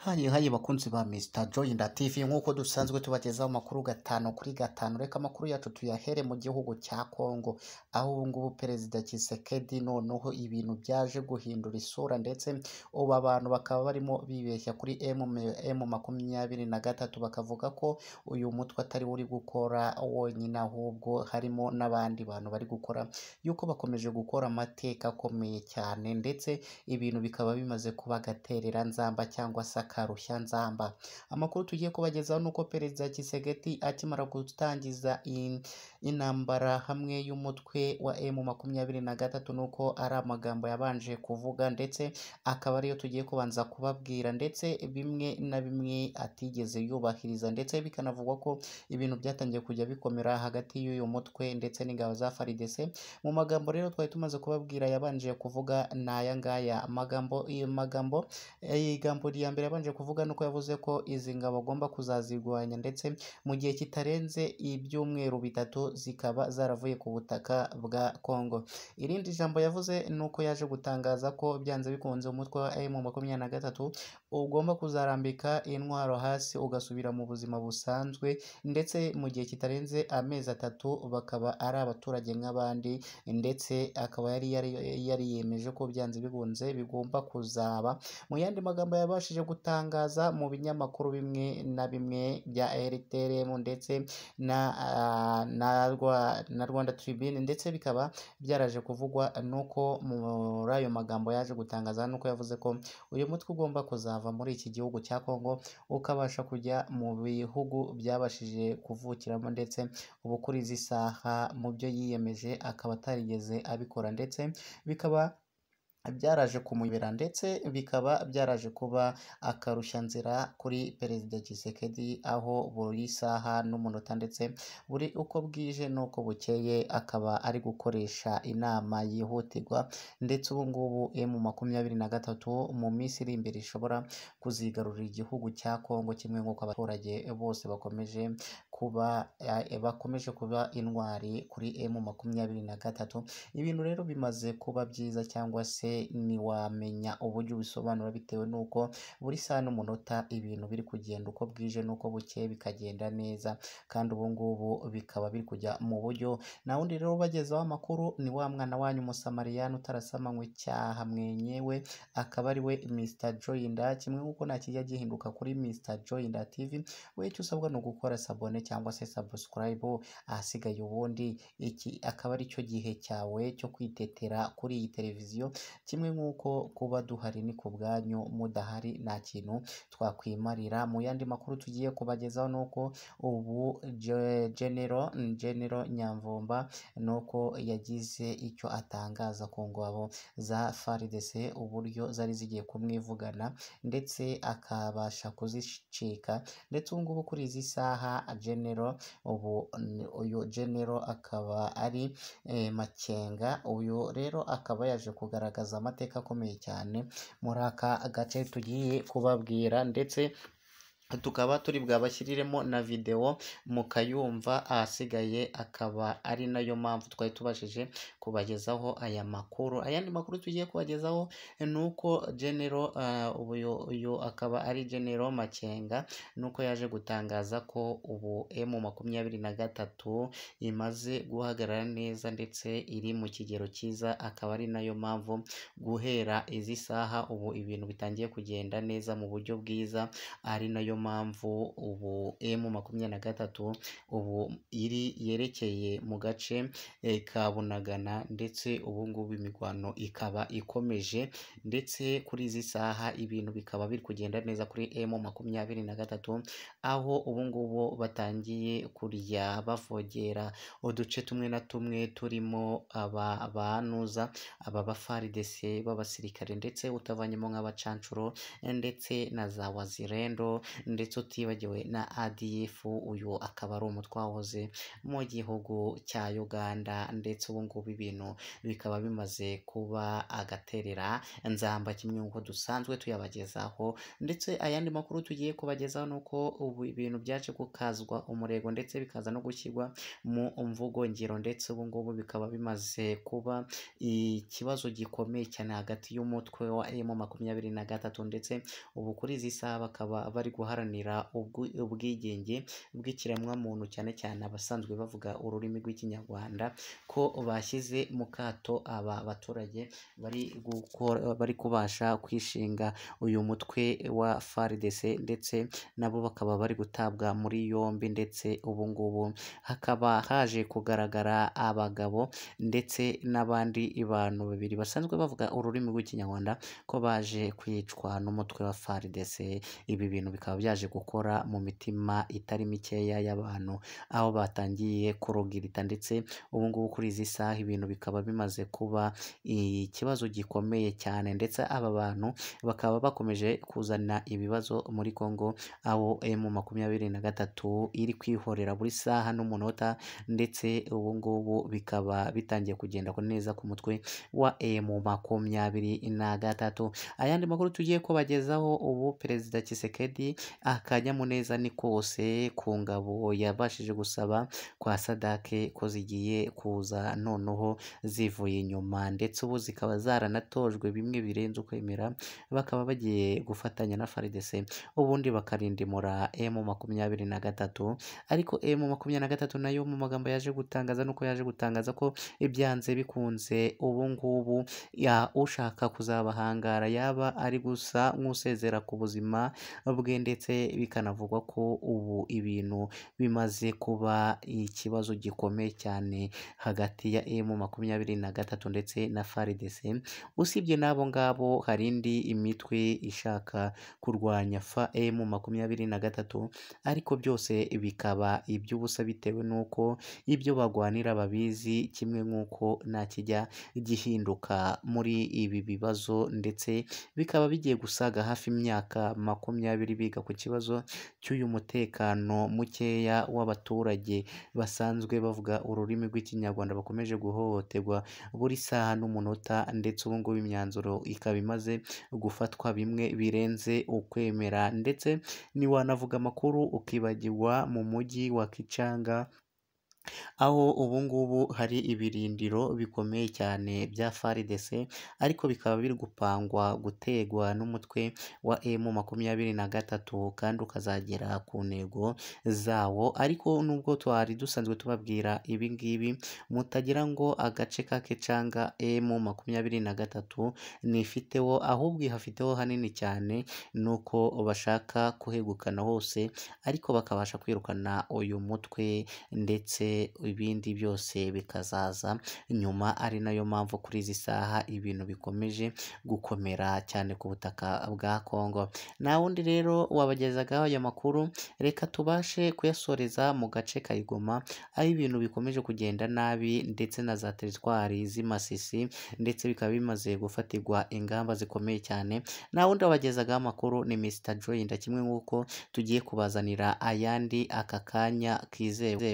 hayi hayi ba Mr Joyinda TV nk'uko dusanzwe tubagezaho amakuru gatanu kuri gatanu reka amakuru yacu tuyahere mu gihugu cya Congo aho ubu ngubu perezida Tshisekedi noneho ibintu byaje guhindura isura ndetse ubu abantu bakaba barimo bibeshya kuri M makumyabiri na gatatu bakavuga ko uyu mutwe atari uri gukora wonyine ahubwo harimo n'abandi bantu bari gukora yuko bakomeje gukora amateka akomeye cyane ndetse ibintu bikaba bimaze kuba gaterera nzamba cyangwa se karushya nzamba amakuru tugiye kubagezaho ni uko perezida kisegeti akimara gutangiza intambara hamwe y'umutwe wa emu makumyabiri na gatatu ni uko ari amagambo yabanje kuvuga ndetse akaba ariyo tugiye kubanza kubabwira ndetse bimwe na bimwe atigeze yubahiriza ndetse bikanavugwa ko ibintu byatangiye kujya bikomera hagati y'uyu mutwe ndetse n'ingabo za faridese mu magambo rero twari tumaze kubabwira yabanje kuvuga ni aya ngaya amagambo magambo eh, ijambo rya mbere yabanje kuvuga nuko yavuze ko izi ngabo agomba kuzazirwanya ndetse mu gihe kitarenze ibyumweru bitatu zikaba zaravuye ku butaka bwa Congo irindi jambo yavuze ni uko yaje gutangaza ko byanze bikunze umutwe wa M makumyabiri na gatatu ugomba kuzarambika intwaro hasi ugasubira mu buzima busanzwe ndetse mu gihe kitarenze amezi atatu bakaba ari abaturage nk'abandi ndetse akaba yari yari yariyemeje ko byanze bikunze bigomba kuzaba mu yandi magambo yabashije gutanga abitangaza mu binyamakuru bimwe na bimwe bya RTRM ndetse na, uh, na Rwanda Tribune ndetse bikaba byaraje kuvugwa nuko muri ayo magambo yaje gutangaza nuko yavuze ko uyu mutwe ugomba kuzava muri iki gihugu cya Congo ukabasha kujya mu bihugu byabashije kuvukiramo ndetse ubu kuri izi saha mu byo yiyemeje akaba atarigeze abikora ndetse bikaba byaraje kumuyobera ndetse bikaba byaraje kuba akarushanzira kuri perezida Tshisekedi aho buri saha n'umunota ndetse buri uko bwije n'uko bukeye akaba ari gukoresha inama yihutirwa ndetse ubu ngubu emu makumyabiri na gatatu mu minsi iri imbere ishobora kuzigarurira igihugu cya Kongo kimwe nk'uko abaturage bose bakomeje kuba eh, bakomeje kuba intwari kuri emu makumyabiri na gatatu ibintu rero bimaze kuba byiza cyangwa se ntiwamenya uburyo ubisobanura bitewe n'uko buri saha n'umunota ibintu biri kugenda uko bwije n'uko bukeye bikagenda neza kandi ubu ngubu bikaba biri kujya mu buryo nta wundi rero ubagezaho amakuru ni wa mwana wanyu umusamariyani utarasamankwe icyaha mwenyewe akaba ari we Mr Joy kimwe nk'uko ntakijya gihinduka kuri Mr Joy TV we usabwa ni ugukora sabone cyangwa se subscribe ahasigaye ubundi iki akaba ari cyo gihe cyawe cyo kwitetera kuri iyi televiziyo kimwe nk'uko kuba duhari ni ku bwanyu mudahari nta kintu twakwimarira mu yandi makuru tugiye kubagezaho ni uko ubu genero genero nyamvumba ni uko yagize icyo atangaza ku ngabo za FARDC uburyo zari zigiye kumwivugana ndetse akabasha kuzicika ndetse ubu ngubu kuri izi saha genero genero ubu uyu genero akaba ari eh, Makenga uyu rero akaba yaje kugaragaza amateka akomeye cyane muri aka gace tugiye kubabwira ndetse tukaba turi bwabashyiriremo na videwo mukayumva ahasigaye akaba ari nayo mpamvu twari tubashije kubagezaho aya makuru ayandi makuru tugiye kubagezaho ni uko genero ah, uyu akaba ari genero makenga nuko yaje gutangaza ko ubu emu makumyabiri na gatatu imaze guhagarara neza ndetse iri mu kigero cyiza akaba ari nayo mpamvu guhera izi saha ubu ibintu bitangiye kugenda neza mu buryo bwiza ari nayo mpamvu ubu emu makumyabiri na gatatu ubu iri yerekeye mu gace eh, ka bunagana ndetse ubu ngubu imirwano ikaba ikomeje ndetse kuri izi saha ibintu bikaba biri kugenda neza kuri emu makumyabiri na gatatu aho ubu ngubu batangiye kurya bavogera uduce tumwe na tumwe turimo aba banuza aba bafaridese b'abasirikare ndetse utavanyemo nk'abacancuro eh, ndetse na za wazirendo ndetse utibagiwe na ADF uyu akaba ari umutwe wahoze mu gihugu cya Uganda ndetse ubu ngubu ibintu bikaba bimaze kuba agaterera nzamba kimwe nk'uko dusanzwe tuyabagezaho ndetse ayandi makuru tugiye kubagezaho ni uko ubu ibintu byaje gukazwa umurego ndetse bikaza no gushyirwa mu mvugo ngiro ndetse ubu ngubu bikaba bimaze kuba ikibazo gikomeye cyane hagati y'umutwe wa M makumyabiri na gatatu ndetse ubu kuri izi saha bakaba bari guhara guharanira ubwigenge bw'ikiremwamuntu cyane cyane abasanzwe bavuga ururimi rw'ikinyarwanda ko bashyize mu kato aba baturage bari gukora bari kubasha kwishinga uyu mutwe wa FARDC ndetse nabo bakaba bari gutabwa muri yombi ndetse ubu ngubu hakaba haje kugaragara abagabo ndetse n'abandi bantu babiri basanzwe bavuga ururimi rw'ikinyarwanda ko baje kwicwa n'umutwe wa FARDC ibi bintu bikaba bya byaje gukora mu mitima itari mikeya y'abantu aho batangiye kurogirita ndetse ubu ngubu kuri izi saha ibintu bikaba bimaze kuba ikibazo gikomeye cyane ndetse aba bantu bakaba bakomeje kuzana ibibazo muri Congo aho emu makumyabiri na gatatu iri kwihorera buri saha n'umunota ndetse ubu ngubu bikaba bitangiye kugenda neza ku mutwe wa emu makumyabiri na gatatu ayandi makuru tugiye kubagezaho ubu perezida Kisekedi, akanyamuneza ni kose ku ngabo yabashije gusaba kwa sadake ko zigiye kuza noneho zivuye inyuma ndetse ubu zikaba zaranatojwe bimwe birenze ukwemera bakaba bagiye gufatanya na faridese ubundi bakarindimura emu makumyabiri na gatatu ariko emu makumyabiri na gatatu nayo mu magambo yaje gutangaza nuko yaje gutangaza ko ibyanze bikunze ubu ngubu ya ushaka kuzabahangara yaba ari gusa nk'usezera ku buzima bwe ndetse ndetse bikanavugwa ko ubu ibintu bimaze kuba ikibazo gikomeye cyane hagati ya emu makumyabiri na gatatu ndetse na faridese usibye n'abo ngabo hari indi imitwe ishaka kurwanya fa emu makumyabiri na gatatu ariko byose bikaba iby'ubusa bitewe n'uko ibyo bagwanira babizi kimwe nk'uko nta kijya gihinduka muri ibi bibazo ndetse bikaba bigiye gusaga hafi imyaka makumyabiri biga ku kibazo cy'uyu mutekano mukeya w'abaturage basanzwe bavuga ururimi rw'ikinyarwanda bakomeje guhohoterwa buri saha n'umunota ndetse ubu ngubu imyanzuro ikaba imaze gufatwa bimwe birenze ukwemera ndetse ntiwanavuga amakuru ukibagirwa mu mujyi wa Kichanga Aho ubu ngubu hari ibirindiro bikomeye cyane bya FARDC ariko bikaba biri gupangwa gutegwa n'umutwe wa e M makumyabiri na gatatu kandi ukazagera ku ntego zawo, ariko nubwo twari dusanzwe tubabwira ibi ngibi mutagira ngo agace ka kecanga e M makumyabiri na gatatu ntifiteho, ahubwo ihafiteho hanini cyane nuko bashaka kuhegukana hose ariko bakabasha kwirukana uyu mutwe ndetse ibindi byose bikazaza nyuma ari nayo mpamvu kuri izi saha ibintu bikomeje gukomera cyane ku butaka bwa Kongo nta wundi rero wabagezagaho aya makuru reka tubashe kuyasoreza mu gace ka Igoma aho ibintu bikomeje kugenda nabi ndetse na za teritwari z'Imasisi ndetse bikaba bimaze gufatirwa ingamba zikomeye cyane nta wundi wabagezagaho amakuru ni Mr Joy kimwe nk'uko tugiye kubazanira ayandi aka kanya kizewe